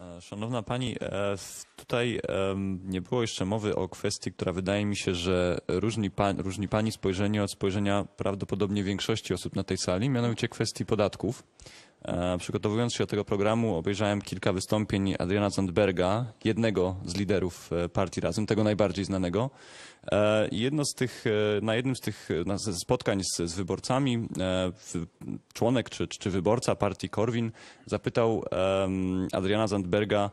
E, szanowna Pani, e, tutaj nie było jeszcze mowy o kwestii, która wydaje mi się, że różni, pa, różni Pani spojrzenie od spojrzenia prawdopodobnie większości osób na tej sali, mianowicie kwestii podatków. E, przygotowując się do tego programu, obejrzałem kilka wystąpień Adriana Zandberga, jednego z liderów e, partii Razem, tego najbardziej znanego. E, jedno z tych, na jednym z tych spotkań z, z wyborcami członek czy, czy wyborca partii Korwin zapytał Adriana Zandberga,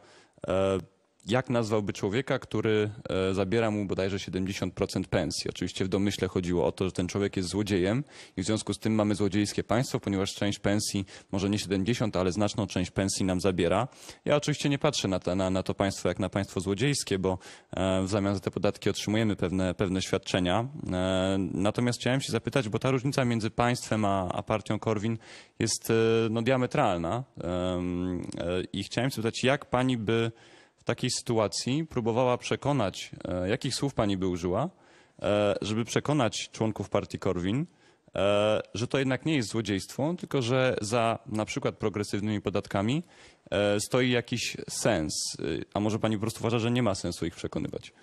jak nazwałby człowieka, który e, zabiera mu bodajże 70% pensji. Oczywiście w domyśle chodziło o to, że ten człowiek jest złodziejem i w związku z tym mamy złodziejskie państwo, ponieważ część pensji, może nie 70, ale znaczną część pensji nam zabiera. Ja oczywiście nie patrzę na, na, na to państwo jak na państwo złodziejskie, bo e, w zamian za te podatki otrzymujemy pewne, pewne świadczenia. E, natomiast chciałem się zapytać, bo ta różnica między państwem a, a partią Korwin jest no, diametralna i chciałem się zapytać, jak pani by takiej sytuacji próbowała przekonać, e, jakich słów pani by użyła, e, żeby przekonać członków partii Korwin, e, że to jednak nie jest złodziejstwo, tylko że za na przykład progresywnymi podatkami stoi jakiś sens. A może pani po prostu uważa, że nie ma sensu ich przekonywać?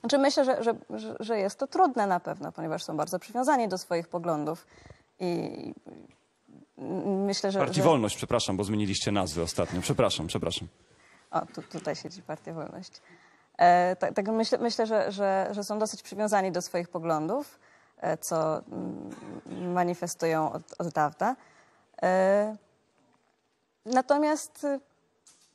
Znaczy myślę, że, że, że jest to trudne na pewno, ponieważ są bardzo przywiązani do swoich poglądów i myślę, że... Partii że... Wolność, przepraszam, bo zmieniliście nazwy ostatnio. Przepraszam, przepraszam. O, tu, tutaj siedzi Partia Wolność. E, tak, tak myślę, myślę że, że, że, są dosyć przywiązani do swoich poglądów, e, co mm, manifestują od, od dawna. E, natomiast y,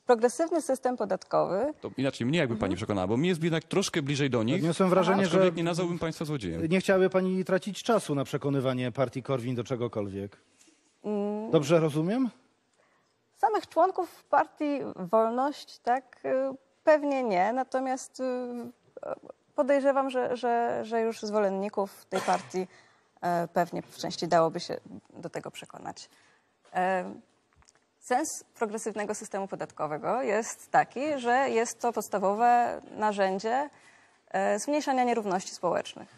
progresywny system podatkowy. To inaczej mnie jakby pani mhm. przekonała, bo mi jest jednak troszkę bliżej do nich. Odniosłem wrażenie, że nie nazwałbym państwa złodziejem. Nie chciałaby pani tracić czasu na przekonywanie partii Korwin do czegokolwiek. Mm. Dobrze rozumiem? Samych członków partii Wolność, tak, y, pewnie nie, natomiast y, podejrzewam, że, że, że już zwolenników tej partii e, pewnie w części dałoby się do tego przekonać. E, sens progresywnego systemu podatkowego jest taki, że jest to podstawowe narzędzie e, zmniejszania nierówności społecznych.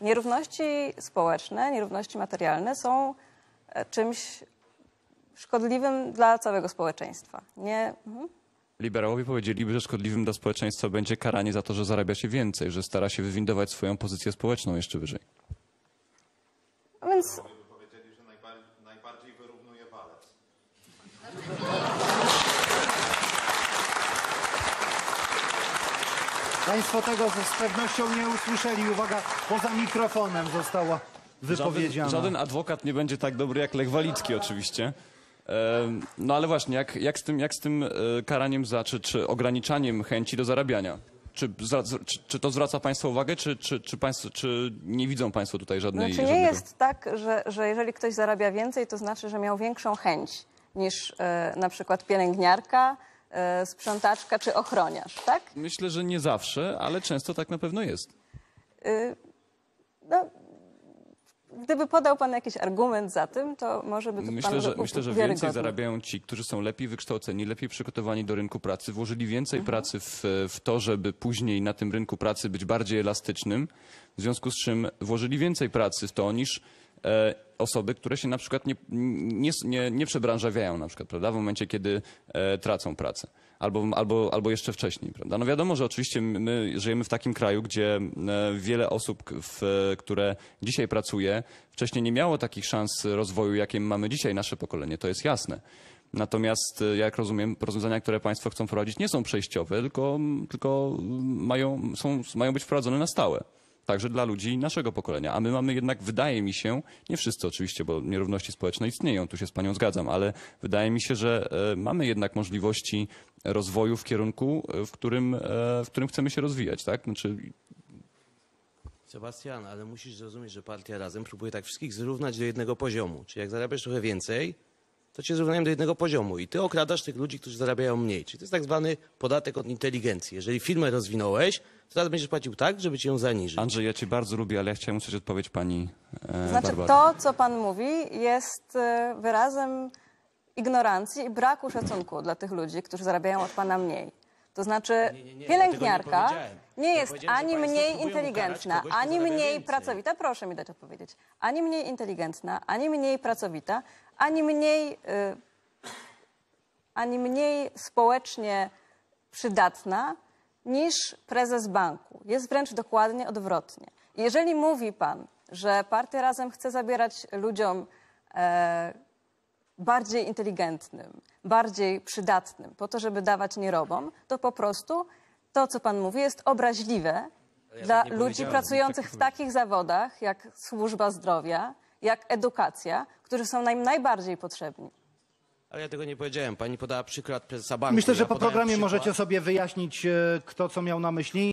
Nierówności społeczne, nierówności materialne są czymś szkodliwym dla całego społeczeństwa. Nie. Mhm. Liberałowie powiedzieliby, że szkodliwym dla społeczeństwa będzie karanie za to, że zarabia się więcej, że stara się wywindować swoją pozycję społeczną jeszcze wyżej. A więc Państwo tego z pewnością nie usłyszeli. Uwaga, poza mikrofonem została wypowiedziana. Żaden, żaden adwokat nie będzie tak dobry jak Lech Walicki oczywiście. No ale właśnie, jak, jak, z tym, jak z tym e, karaniem za, czy, czy ograniczaniem chęci do zarabiania? Czy, czy, czy, to zwraca Państwo uwagę, czy, czy, czy, państwo, czy nie widzą Państwo tutaj żadnej... Znaczy nie żadnego... jest tak, że, że jeżeli ktoś zarabia więcej, to znaczy, że miał większą chęć niż e, na przykład pielęgniarka, e, sprzątaczka czy ochroniarz, tak? Myślę, że nie zawsze, ale często tak na pewno jest. Y, no, gdyby podał pan jakiś argument za tym, to może by to myślę, pan że, Myślę, że więcej zarabiają ci, którzy są lepiej wykształceni, lepiej przygotowani do rynku pracy, włożyli więcej mhm. pracy w, w to, żeby później na tym rynku pracy być bardziej elastycznym, w związku z czym włożyli więcej pracy w to niż E, osoby, które się na przykład nie, nie, nie, nie przebranżawiają na przykład, prawda, w momencie, kiedy e, tracą pracę. Albo, albo, albo jeszcze wcześniej, prawda? No wiadomo, że oczywiście my żyjemy w takim kraju, gdzie e, wiele osób, w, które dzisiaj pracuje, wcześniej nie miało takich szans rozwoju, jakie mamy dzisiaj nasze pokolenie, to jest jasne. Natomiast, jak rozumiem, rozwiązania, które Państwo chcą wprowadzić, nie są przejściowe, tylko, tylko mają, są, mają być wprowadzone na stałe. Także dla ludzi naszego pokolenia. A my mamy jednak, wydaje mi się, nie wszyscy oczywiście, bo nierówności społeczne istnieją, tu się z panią zgadzam, ale wydaje mi się, że e, mamy jednak możliwości rozwoju w kierunku, e, w którym, e, w którym chcemy się rozwijać, tak? Znaczy, Sebastian, ale musisz zrozumieć, że partia Razem próbuje tak wszystkich zrównać do jednego poziomu. Czyli jak zarabiasz trochę więcej, to cię zrównają do jednego poziomu i ty okradasz tych ludzi, którzy zarabiają mniej. Czyli to jest tak zwany podatek od inteligencji. Jeżeli firmę rozwinąłeś, to teraz będziesz płacił tak, żeby cię ją zaniżyć. Andrzej, ja cię bardzo lubię, ale ja chciałem usłyszeć odpowiedź pani e, Znaczy Barbary. to, co pan mówi, jest e, wyrazem ignorancji i braku szacunku dla tych ludzi, którzy zarabiają od pana mniej. To znaczy nie, nie, nie, pielęgniarka nie, nie jest ani mniej inteligentna, kogoś, ani mniej więcej. pracowita, proszę mi dać odpowiedzieć, ani mniej inteligentna, ani mniej pracowita, ani mniej, y, ani mniej społecznie przydatna niż prezes banku. Jest wręcz dokładnie odwrotnie. Jeżeli mówi pan, że partia razem chce zabierać ludziom e, bardziej inteligentnym, bardziej przydatnym, po to, żeby dawać nierobom, to po prostu to, co pan mówi, jest obraźliwe ja dla tak ludzi tak pracujących w takich zawodach jak służba zdrowia, jak edukacja, którzy są nam najbardziej potrzebni. Ale ja tego nie powiedziałem. Pani podała przykład prezesa banku. Myślę, że ja po programie przykład... możecie sobie wyjaśnić, e, kto co miał na myśli.